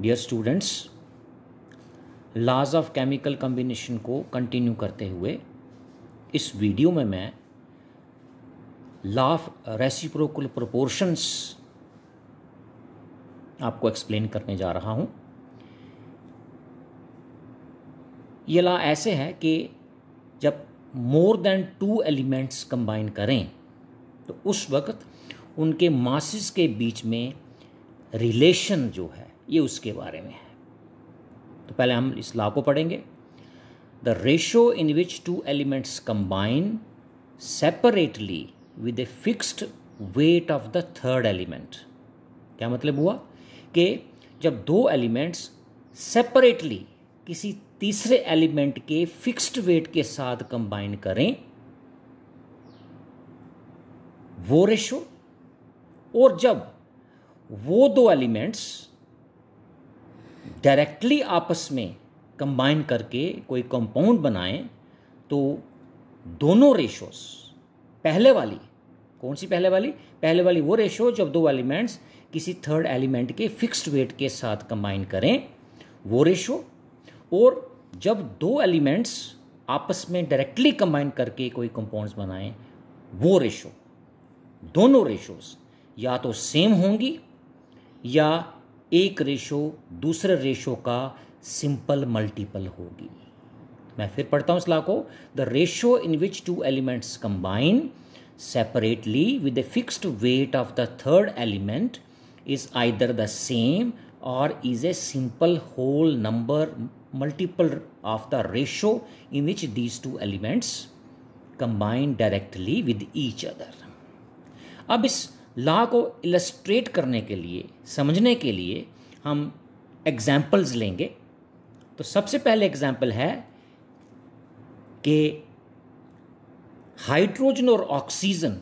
dear students laws of chemical combination को continue करते हुए इस वीडियो में मैं लाफ ऑफ रेसिप्रोकल प्रोपोर्शंस आपको एक्सप्लेन करने जा रहा हूँ ये ला ऐसे है कि जब more than two elements combine करें तो उस वक्त उनके मासिस के बीच में रिलेशन जो है ये उसके बारे में है तो पहले हम इस लॉ को पढ़ेंगे the ratio in which two elements combine separately with a fixed weight of the third element क्या मतलब हुआ कि जब दो एलिमेंट्स सेपरेटली किसी तीसरे एलिमेंट के फिक्स्ड वेट के साथ कंबाइन करें वो रेशो और जब वो दो एलिमेंट्स डायरेक्टली आपस में कंबाइन करके कोई कंपाउंड बनाएं तो दोनों रेशोस पहले वाली कौन सी पहले वाली पहले वाली वो रेशो जब दो एलिमेंट्स किसी थर्ड एलिमेंट के फिक्स्ड वेट के साथ कंबाइन करें वो रेशो और जब दो एलिमेंट्स आपस में डायरेक्टली कंबाइन करके कोई कंपाउंड्स बनाएं वो रेशो दोनों रेशोज या तो सेम होंगी या एक रेशो दूसरे रेशो का सिंपल मल्टीपल होगी मैं फिर पढ़ता हूँ इस लाह को the ratio in which two elements combine separately with a fixed weight of the third element is either the same or is a simple whole number multiple of the ratio in which these two elements combine directly with each other अब इस law को illustrate करने के लिए समझने के लिए हम एग्जाम्पल्स लेंगे तो सबसे पहले एग्जाम्पल है कि हाइड्रोजन और ऑक्सीजन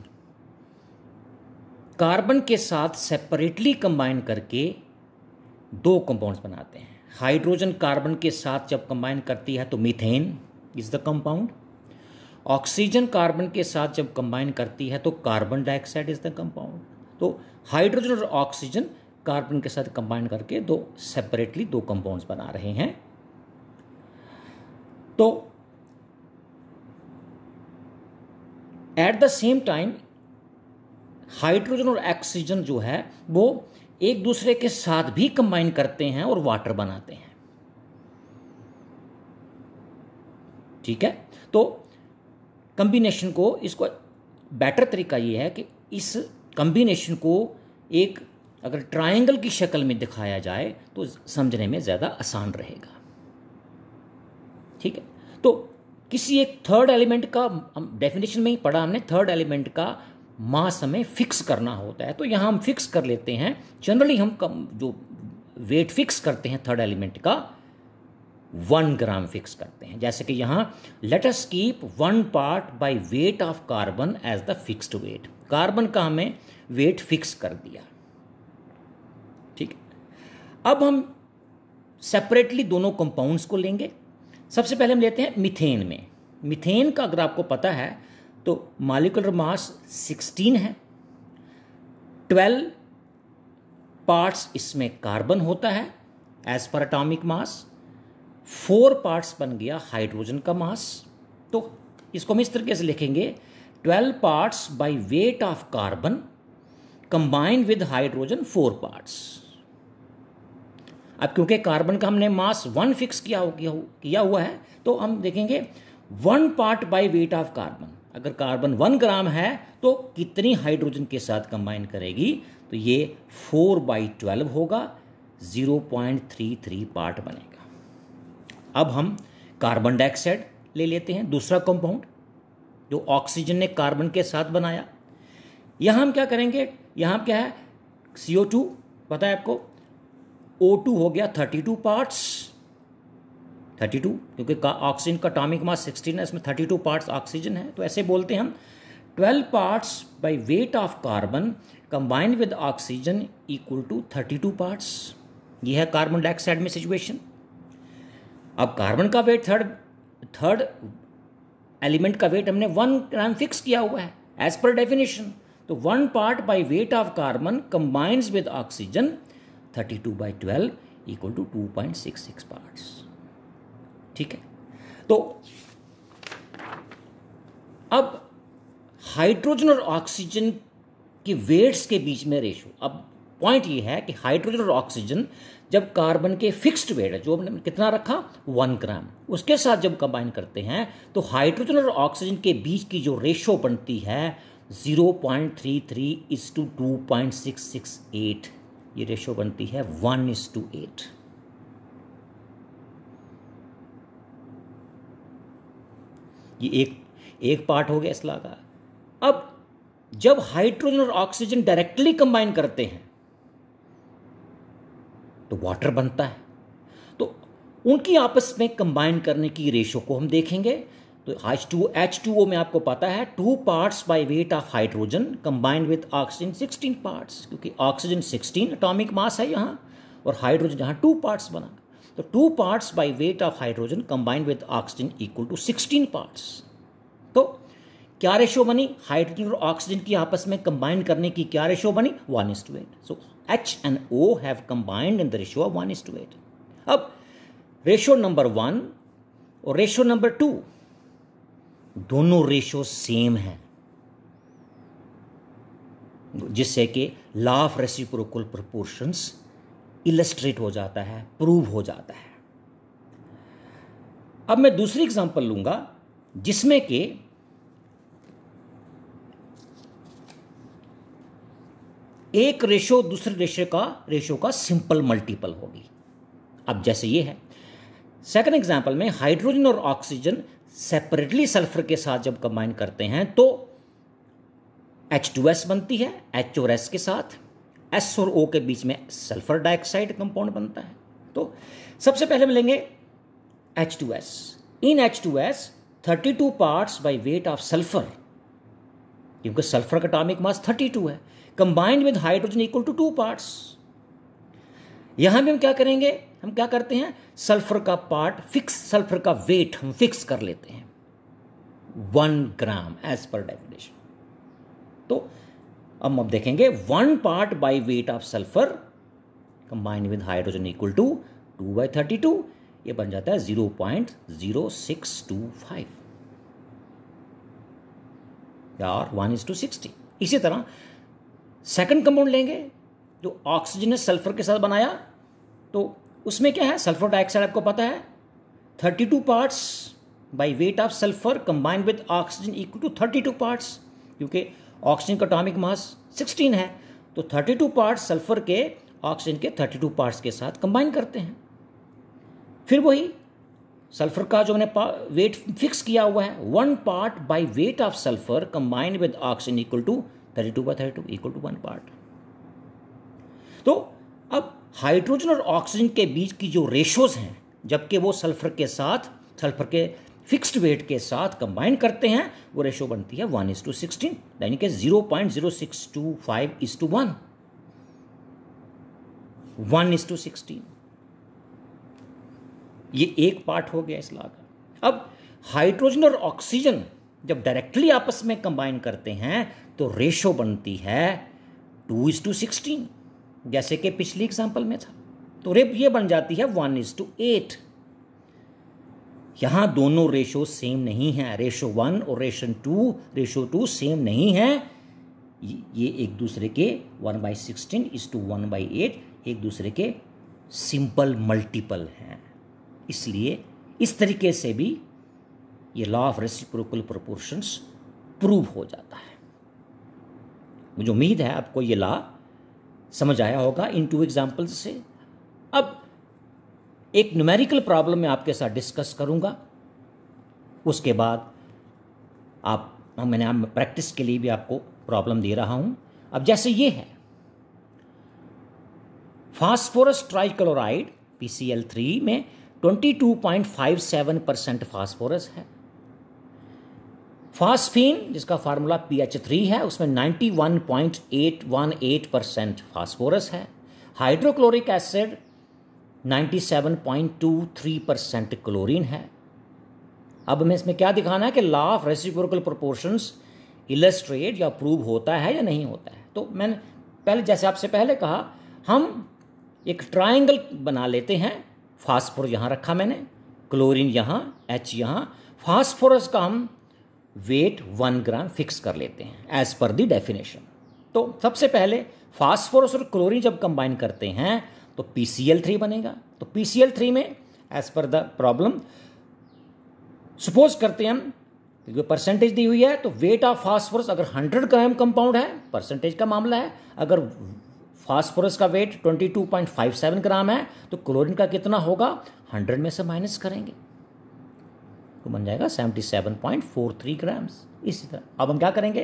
कार्बन के साथ सेपरेटली कंबाइन करके दो कंपाउंड्स बनाते हैं हाइड्रोजन कार्बन के साथ जब कंबाइन करती है तो methane is the compound oxygen carbon के साथ जब कंबाइन करती है तो carbon dioxide is the compound तो हाइड्रोजन और ऑक्सीजन कार्बन के साथ कंबाइन करके दो सेपरेटली दो कंपाउंड्स बना रहे हैं तो at the same time hydrogen और ऑक्सीजन जो है वो एक दूसरे के साथ भी कंबाइन करते हैं और वाटर बनाते हैं ठीक है तो कम्बिनेशन को इसको बेटर तरीका ये है कि इस कम्बिनेशन को एक अगर ट्रायंगल की शक्ल में दिखाया जाए तो समझने में ज़्यादा आसान रहेगा ठीक है तो किसी एक थर्ड एलिमेंट का हम डेफिनेशन में ही पढ़ा हमने थर्ड एलिमेंट का मास हमें फिक्स करना होता है तो यहाँ हम फिक्स कर लेते हैं जनरली हम कम जो वेट फिक्स करते हैं थर्ड एलिमेंट का वन ग्राम फिक्स करते हैं जैसे कि यहाँ let's keep one part by weight of carbon as the fixed weight carbon का हमें वेट फिक्स कर दिया ठीक अब हम सेपरेटली दोनों कंपाउंड्स को लेंगे सबसे पहले हम लेते हैं मिथेन में मिथेन का अगर आपको पता है तो मालिकुलर मास 16 है 12 पार्ट्स इसमें कार्बन होता है एज पर अटोमिक मास फोर पार्ट्स बन गया हाइड्रोजन का मास तो इसको हम इस तरीके से लिखेंगे twelve parts by weight of carbon combined with hydrogen four parts अब क्योंकि कार्बन का हमने मास वन फिक्स किया हो किया हुआ है तो हम देखेंगे one part by weight of carbon अगर कार्बन वन ग्राम है तो कितनी हाइड्रोजन के साथ कंबाइन करेगी तो ये फोर बाई ट्वेल्व होगा zero point three three part बनेगा अब हम कार्बन डाइऑक्साइड ले लेते हैं दूसरा कंपाउंड जो ऑक्सीजन ने कार्बन के साथ बनाया यहाँ हम क्या करेंगे यहाँ क्या है सी ओ टू पता है आपको ओ टू हो गया thirty two parts thirty two क्योंकि ऑक्सीजन का टॉमिक मास सिक्सटीन है इसमें थर्टी टू पार्ट्स ऑक्सीजन है तो ऐसे बोलते हैं हम twelve parts by weight of carbon combined with oxygen equal to thirty two parts ये है कार्बन डाइऑक्साइड में सिचुएशन अब कार्बन का वेट थर्ड थर्ड एलिमेंट का वेट हमने वन ग्राम फिक्स किया हुआ है एज पर डेफिनेशन तो one part by weight of carbon combines with oxygen thirty two by twelve equal to two point six six part ठीक है तो अब हाइड्रोजन और ऑक्सीजन की वेट्स के बीच में रेशो अब पॉइंट ये है कि हाइड्रोजन और ऑक्सीजन जब कार्बन के फिक्स्ड वेट है जो हमने कितना रखा वन ग्राम उसके साथ जब कंबाइन करते हैं तो हाइड्रोजन और ऑक्सीजन के बीच की जो रेशो बनती है 0.33 point three three is to two point six six eight ये रेशो बनती है वन इज टू एट ये एक एक पार्ट हो गया इसला का अब जब हाइड्रोजन और ऑक्सीजन डायरेक्टली कंबाइन करते हैं तो वाटर बनता है तो उनकी आपस में कंबाइन करने की रेशो को हम देखेंगे तो H two H two O में आपको पता है two parts by weight of hydrogen combined with oxygen sixteen parts क्योंकि ऑक्सीजन सिक्सटीन अटोमिक मास है यहाँ और हाइड्रोजन यहाँ टू पार्ट्स बना तो two parts by weight of hydrogen combined with oxygen equal to sixteen parts तो क्या ratio बनी हाइड्रोजन और ऑक्सीजन की आपस में कंबाइन करने की क्या रेशो बनी one is to eight so H and O have combined in the ratio of one is to eight अब रेशो नंबर वन और रेशो नंबर टू दोनों रेशो सेम है जिससे कि लाफ रेसिप्रोकल प्रपोर्शंस इलस्ट्रेट हो जाता है प्रूव हो जाता है अब मैं दूसरी एग्जांपल लूंगा जिसमें कि एक रेशो दूसरे रेशो का रेशो का सिंपल मल्टीपल होगी अब जैसे ये है सेकंड एग्जाम्पल में हाइड्रोजन और ऑक्सीजन सेपरेटली सल्फर के साथ जब कंबाइन करते हैं तो H2S बनती है एच और एस के साथ S और O के बीच में सल्फर डाइऑक्साइड कंपाउंड बनता है तो सबसे पहले मिलेंगे H2S in H2S 32 parts by weight of sulphur क्योंकि सल्फर का एटॉमिक मास 32 है combined with hydrogen equal to two parts यहां भी हम क्या करेंगे हम क्या करते हैं सल्फर का पार्ट फिक्स सल्फर का वेट हम फिक्स कर लेते हैं one gram as per definition तो अब हम देखेंगे one part by weight of sulphur combined with hydrogen equal to two by thirty two ये बन जाता है zero point zero six two five यार वन इज टू सिक्सटी इसी तरह सेकंड कंपाउंड लेंगे जो ऑक्सीजन ने सल्फर के साथ बनाया तो उसमें क्या है सल्फर डाइऑक्साइड आपको पता है thirty two parts by weight of sulphur combined with oxygen equal to thirty two parts क्योंकि ऑक्सीजन का अटोमिक मास सिक्सटीन है तो थर्टी टू पार्ट्स सल्फर के ऑक्सीजन के थर्टी टू पार्ट्स के साथ कंबाइन करते हैं फिर वही सल्फर का जो मैंने वेट फिक्स किया हुआ है one part by weight of sulphur combined with oxygen equal to thirty two by thirty two equal to one part तो अब हाइड्रोजन और ऑक्सीजन के बीच की जो रेशोज हैं जबकि वो सल्फर के साथ सल्फर के फिक्स्ड वेट के साथ कंबाइन करते हैं वो रेशो बनती है वन इज टू सिक्सटीन यानी कि zero point zero six two five is to one one is to sixteen ये एक पार्ट हो गया इस लाग अब हाइड्रोजन और ऑक्सीजन जब डायरेक्टली आपस में कंबाइन करते हैं तो रेशो बनती है टू इज टू सिक्सटीन जैसे कि पिछली एग्जाम्पल में था तो रेप ये बन जाती है वन इज टू एट यहां दोनों रेशो सेम नहीं है रेशो वन और रेशन टू रेशो टू सेम नहीं है ये एक दूसरे के one by sixteen is to one by eight एक दूसरे के सिंपल मल्टीपल हैं इसलिए इस तरीके से भी ये law of reciprocal proportions prove हो जाता है मुझे उम्मीद है आपको ये लॉ समझ आया होगा इन टू एग्जाम्पल्स से अब एक न्यूमेरिकल प्रॉब्लम मैं आपके साथ डिस्कस करूंगा उसके बाद आप मैंने आप प्रैक्टिस के लिए भी आपको प्रॉब्लम दे रहा हूं अब जैसे ये है फास्फोरस ट्राइक्लोराइड पी में 22.57 परसेंट फास्फोरस है फास्फीन जिसका फार्मूला पी एच थ्री है उसमें 91.818 परसेंट फास्फोरस है हाइड्रोक्लोरिक एसिड 97.23 परसेंट क्लोरीन है अब हमें इसमें क्या दिखाना है कि law of reciprocal proportions illustrate या प्रूव होता है या नहीं होता है तो मैंने पहले जैसे आपसे पहले कहा हम एक ट्राइंगल बना लेते हैं फास्फोर यहाँ रखा मैंने क्लोरीन यहाँ एच यहाँ फास्फोरस का हम वेट वन ग्राम फिक्स कर लेते हैं एज पर दी डेफिनेशन तो सबसे पहले फास्फोरस और क्लोरीन जब कंबाइन करते हैं तो पी सी एल थ्री बनेगा तो पी सी एल थ्री में as per the problem suppose करते हैं हम क्योंकि परसेंटेज दी हुई है तो वेट ऑफ फास्फोरस अगर 100 ग्राम कंपाउंड है परसेंटेज का मामला है अगर फास्फोरस का वेट 22.57 ग्राम है तो क्लोरीन का कितना होगा 100 में से माइनस करेंगे तो बन जाएगा seventy seven point four three grams इसी तरह अब हम क्या करेंगे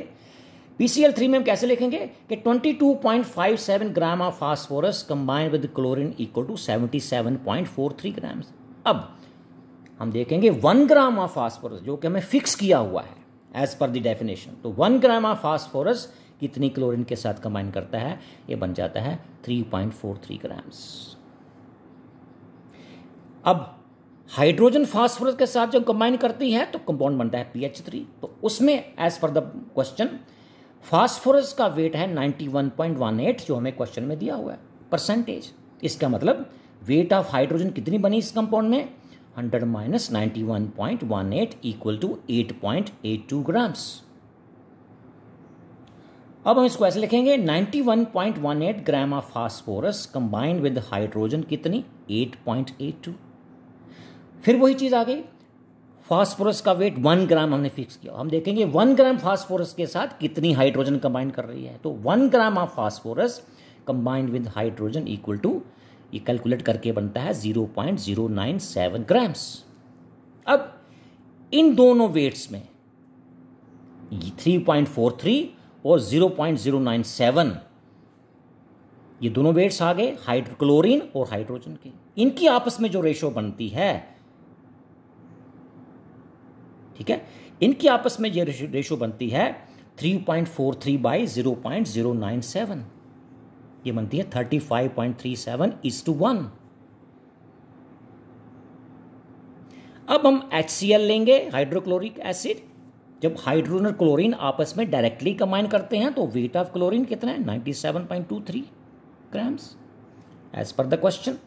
पी सी एल थ्री में हम कैसे लिखेंगे कि twenty two point five seven gram of phosphorus combine with chlorine equal to seventy seven point four three grams अब हम देखेंगे वन ग्राम ऑफ फास्फोरस जो कि हमें फिक्स किया हुआ है एज पर द डेफिनेशन तो वन ग्राम ऑफ फास्फोरस कितनी क्लोरीन के साथ कंबाइन करता है ये बन जाता है three point four three grams अब हाइड्रोजन फास्फोरस के साथ जब कंबाइन करती है तो कंपाउंड बनता है पीएच थ्री तो उसमें as per the question phosphorus का वेट है 91.18 जो हमें क्वेश्चन में दिया हुआ है परसेंटेज इसका मतलब वेट ऑफ हाइड्रोजन कितनी बनी इस कंपाउंड में 100 माइनस 91.18 इक्वल टू 8.82 ग्राम्स अब हम इसको ऐसे लिखेंगे 91.18 gram of phosphorus combined with hydrogen कितनी 8.82 फिर वही चीज़ आ गई फास्फोरस का वेट वन ग्राम हमने फिक्स किया हम देखेंगे वन ग्राम फास्फोरस के साथ कितनी हाइड्रोजन कंबाइन कर रही है तो one gram of phosphorus combined with hydrogen equal to ये कैलकुलेट करके बनता है zero point zero nine seven grams अब इन दोनों वेट्स में थ्री पॉइंट फोर थ्री और zero point zero nine seven ये दोनों वेट्स आ गए हाइड्रोक्लोरीन और हाइड्रोजन के इनकी आपस में जो रेशो बनती है ठीक है इनकी आपस में ये रेशो बनती है 3.43 point four three by zero point zero nine seven ये बनती है thirty five point three seven is to one अब हम एच लेंगे हाइड्रोक्लोरिक एसिड जब हाइड्रोजन और क्लोरीन आपस में डायरेक्टली कंबाइन करते हैं तो वेट ऑफ क्लोरीन कितना है 97.23 grams as per the question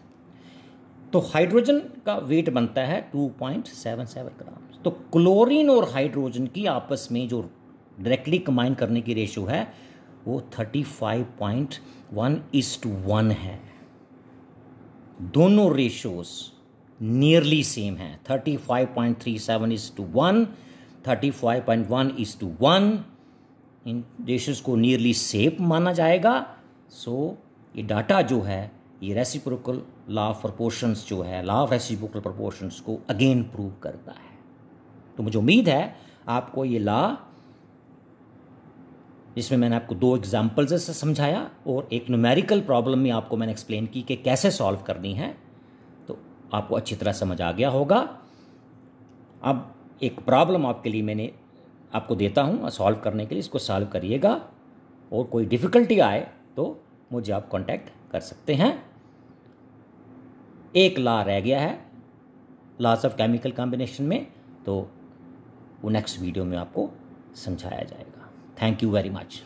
तो हाइड्रोजन का वेट बनता है 2.77 ग्राम तो क्लोरीन और हाइड्रोजन की आपस में जो डायरेक्टली कंबाइन करने की रेशो है वो 35.1 इस टू वन है दोनों रेशोस नियरली सेम है 35.37 is to one thirty five point one is to one इन रेशोस को नियरली सेफ माना जाएगा सो so, ये डाटा जो है ये रेसिप्रोकल लॉ ऑफ प्रपोर्शंस जो है लॉ ऑफ रेसिप्रोकल प्रपोर्शंस को अगेन प्रूव करता है तो मुझे उम्मीद है आपको ये ला जिसमें मैंने आपको दो एग्जाम्पल्स से समझाया और एक न्यूमेरिकल प्रॉब्लम में आपको मैंने एक्सप्लेन की कि कैसे सॉल्व करनी है तो आपको अच्छी तरह समझ आ गया होगा अब एक प्रॉब्लम आपके लिए मैंने आपको देता हूँ सॉल्व करने के लिए इसको सॉल्व करिएगा और कोई डिफ़िकल्टी आए तो मुझे आप कांटेक्ट कर सकते हैं एक ला रह गया है लॉस ऑफ केमिकल कॉम्बिनेशन में तो वो नेक्स्ट वीडियो में आपको समझाया जाएगा थैंक यू वेरी मच